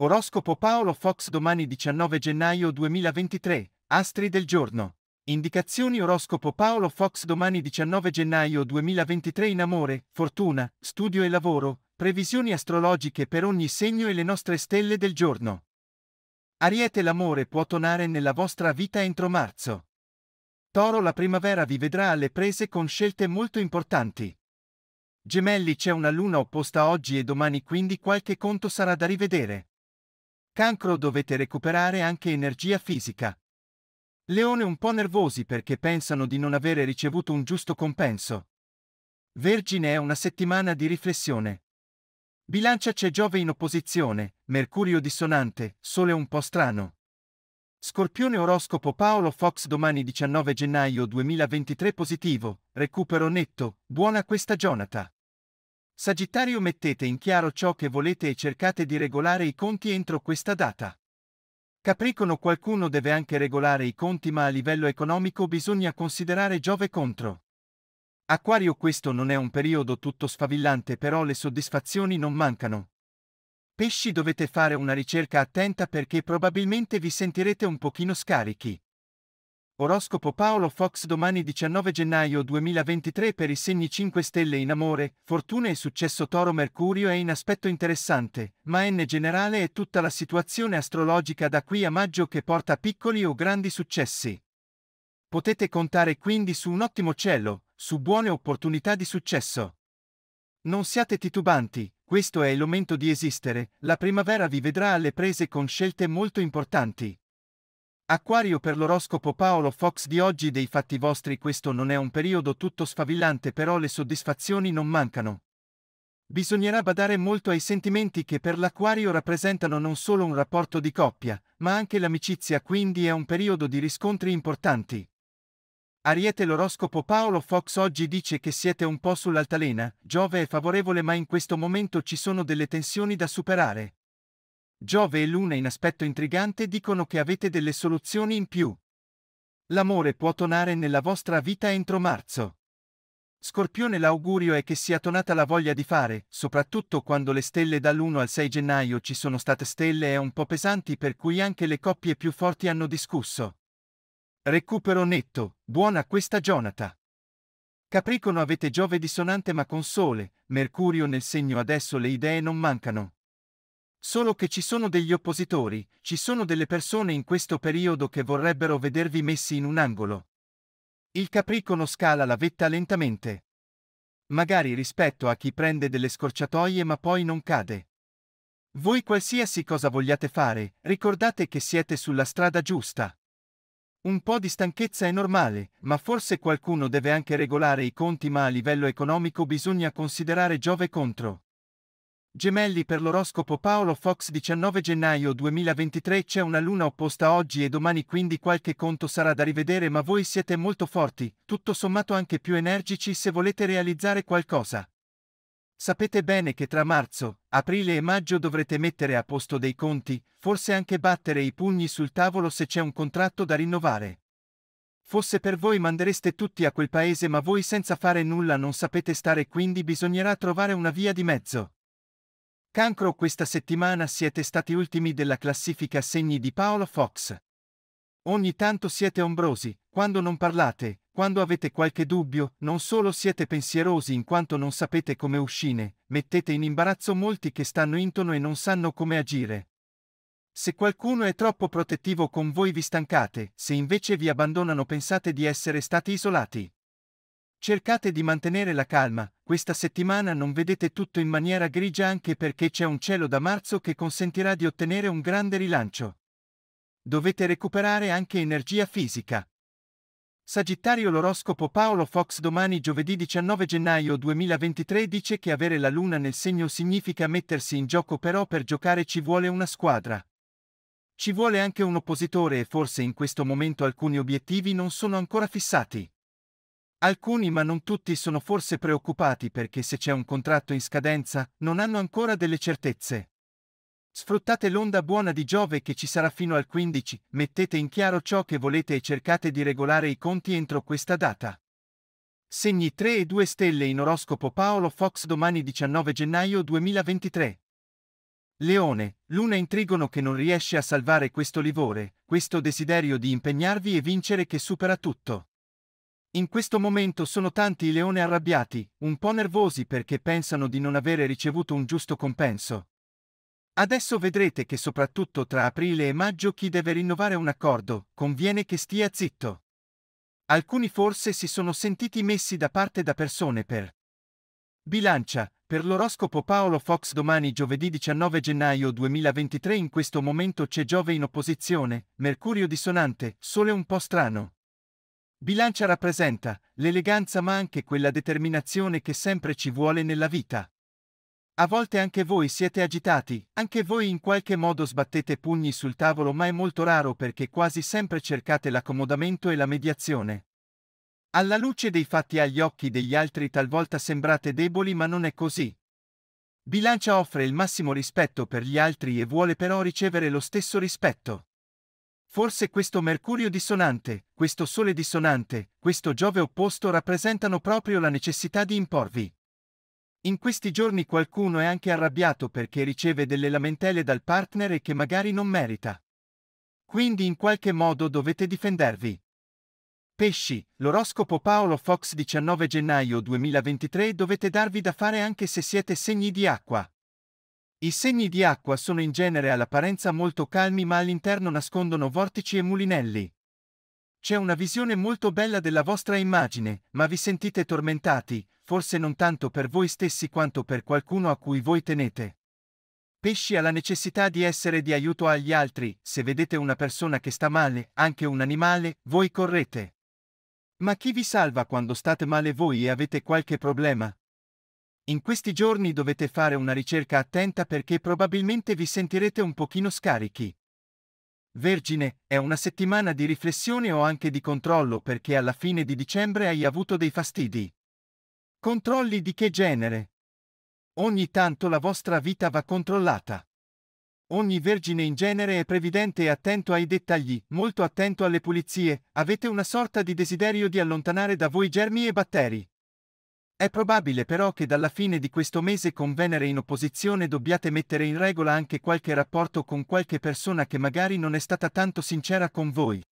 Oroscopo Paolo Fox domani 19 gennaio 2023, astri del giorno. Indicazioni Oroscopo Paolo Fox domani 19 gennaio 2023 in amore, fortuna, studio e lavoro, previsioni astrologiche per ogni segno e le nostre stelle del giorno. Ariete l'amore può tonare nella vostra vita entro marzo. Toro la primavera vi vedrà alle prese con scelte molto importanti. Gemelli c'è una luna opposta oggi e domani quindi qualche conto sarà da rivedere cancro dovete recuperare anche energia fisica. Leone un po' nervosi perché pensano di non avere ricevuto un giusto compenso. Vergine è una settimana di riflessione. Bilancia c'è Giove in opposizione, Mercurio dissonante, Sole un po' strano. Scorpione oroscopo Paolo Fox domani 19 gennaio 2023 positivo, recupero netto, buona questa giornata. Sagittario mettete in chiaro ciò che volete e cercate di regolare i conti entro questa data. Capricono qualcuno deve anche regolare i conti ma a livello economico bisogna considerare Giove contro. Acquario questo non è un periodo tutto sfavillante però le soddisfazioni non mancano. Pesci dovete fare una ricerca attenta perché probabilmente vi sentirete un pochino scarichi. Oroscopo Paolo Fox domani 19 gennaio 2023 per i segni 5 stelle in amore, fortuna e successo Toro Mercurio è in aspetto interessante, ma in generale è tutta la situazione astrologica da qui a maggio che porta piccoli o grandi successi. Potete contare quindi su un ottimo cielo, su buone opportunità di successo. Non siate titubanti, questo è il momento di esistere, la primavera vi vedrà alle prese con scelte molto importanti. Acquario per l'oroscopo Paolo Fox di oggi dei fatti vostri questo non è un periodo tutto sfavillante però le soddisfazioni non mancano. Bisognerà badare molto ai sentimenti che per l'acquario rappresentano non solo un rapporto di coppia, ma anche l'amicizia quindi è un periodo di riscontri importanti. Ariete l'oroscopo Paolo Fox oggi dice che siete un po' sull'altalena, Giove è favorevole ma in questo momento ci sono delle tensioni da superare. Giove e Luna in aspetto intrigante dicono che avete delle soluzioni in più. L'amore può tonare nella vostra vita entro marzo. Scorpione l'augurio è che sia tonata la voglia di fare, soprattutto quando le stelle dall'1 al 6 gennaio ci sono state stelle e un po' pesanti per cui anche le coppie più forti hanno discusso. Recupero netto, buona questa giornata. Capricorno avete Giove dissonante ma con Sole, Mercurio nel segno adesso le idee non mancano. Solo che ci sono degli oppositori, ci sono delle persone in questo periodo che vorrebbero vedervi messi in un angolo. Il capricono scala la vetta lentamente. Magari rispetto a chi prende delle scorciatoie ma poi non cade. Voi qualsiasi cosa vogliate fare, ricordate che siete sulla strada giusta. Un po' di stanchezza è normale, ma forse qualcuno deve anche regolare i conti ma a livello economico bisogna considerare Giove contro. Gemelli per l'oroscopo Paolo Fox 19 gennaio 2023 c'è una luna opposta oggi e domani quindi qualche conto sarà da rivedere ma voi siete molto forti, tutto sommato anche più energici se volete realizzare qualcosa. Sapete bene che tra marzo, aprile e maggio dovrete mettere a posto dei conti, forse anche battere i pugni sul tavolo se c'è un contratto da rinnovare. Fosse per voi mandereste tutti a quel paese ma voi senza fare nulla non sapete stare quindi bisognerà trovare una via di mezzo. Cancro questa settimana siete stati ultimi della classifica segni di Paolo Fox. Ogni tanto siete ombrosi, quando non parlate, quando avete qualche dubbio, non solo siete pensierosi in quanto non sapete come uscire, mettete in imbarazzo molti che stanno intorno e non sanno come agire. Se qualcuno è troppo protettivo con voi vi stancate, se invece vi abbandonano pensate di essere stati isolati. Cercate di mantenere la calma, questa settimana non vedete tutto in maniera grigia anche perché c'è un cielo da marzo che consentirà di ottenere un grande rilancio. Dovete recuperare anche energia fisica. Sagittario L'oroscopo Paolo Fox domani giovedì 19 gennaio 2023 dice che avere la luna nel segno significa mettersi in gioco però per giocare ci vuole una squadra. Ci vuole anche un oppositore e forse in questo momento alcuni obiettivi non sono ancora fissati. Alcuni ma non tutti sono forse preoccupati perché se c'è un contratto in scadenza, non hanno ancora delle certezze. Sfruttate l'onda buona di Giove che ci sarà fino al 15, mettete in chiaro ciò che volete e cercate di regolare i conti entro questa data. Segni 3 e 2 stelle in oroscopo Paolo Fox domani 19 gennaio 2023. Leone, luna in trigono che non riesce a salvare questo livore, questo desiderio di impegnarvi e vincere che supera tutto. In questo momento sono tanti i leoni arrabbiati, un po' nervosi perché pensano di non avere ricevuto un giusto compenso. Adesso vedrete che soprattutto tra aprile e maggio chi deve rinnovare un accordo, conviene che stia zitto. Alcuni forse si sono sentiti messi da parte da persone per Bilancia, per l'oroscopo Paolo Fox domani giovedì 19 gennaio 2023 in questo momento c'è Giove in opposizione, Mercurio dissonante, Sole un po' strano. Bilancia rappresenta l'eleganza ma anche quella determinazione che sempre ci vuole nella vita. A volte anche voi siete agitati, anche voi in qualche modo sbattete pugni sul tavolo ma è molto raro perché quasi sempre cercate l'accomodamento e la mediazione. Alla luce dei fatti agli occhi degli altri talvolta sembrate deboli ma non è così. Bilancia offre il massimo rispetto per gli altri e vuole però ricevere lo stesso rispetto. Forse questo Mercurio dissonante, questo Sole dissonante, questo Giove opposto rappresentano proprio la necessità di imporvi. In questi giorni qualcuno è anche arrabbiato perché riceve delle lamentele dal partner e che magari non merita. Quindi in qualche modo dovete difendervi. Pesci, l'oroscopo Paolo Fox 19 gennaio 2023 dovete darvi da fare anche se siete segni di acqua. I segni di acqua sono in genere all'apparenza molto calmi ma all'interno nascondono vortici e mulinelli. C'è una visione molto bella della vostra immagine, ma vi sentite tormentati, forse non tanto per voi stessi quanto per qualcuno a cui voi tenete. Pesci ha la necessità di essere di aiuto agli altri, se vedete una persona che sta male, anche un animale, voi correte. Ma chi vi salva quando state male voi e avete qualche problema? In questi giorni dovete fare una ricerca attenta perché probabilmente vi sentirete un pochino scarichi. Vergine, è una settimana di riflessione o anche di controllo perché alla fine di dicembre hai avuto dei fastidi. Controlli di che genere? Ogni tanto la vostra vita va controllata. Ogni vergine in genere è previdente e attento ai dettagli, molto attento alle pulizie, avete una sorta di desiderio di allontanare da voi germi e batteri. È probabile però che dalla fine di questo mese con Venere in opposizione dobbiate mettere in regola anche qualche rapporto con qualche persona che magari non è stata tanto sincera con voi.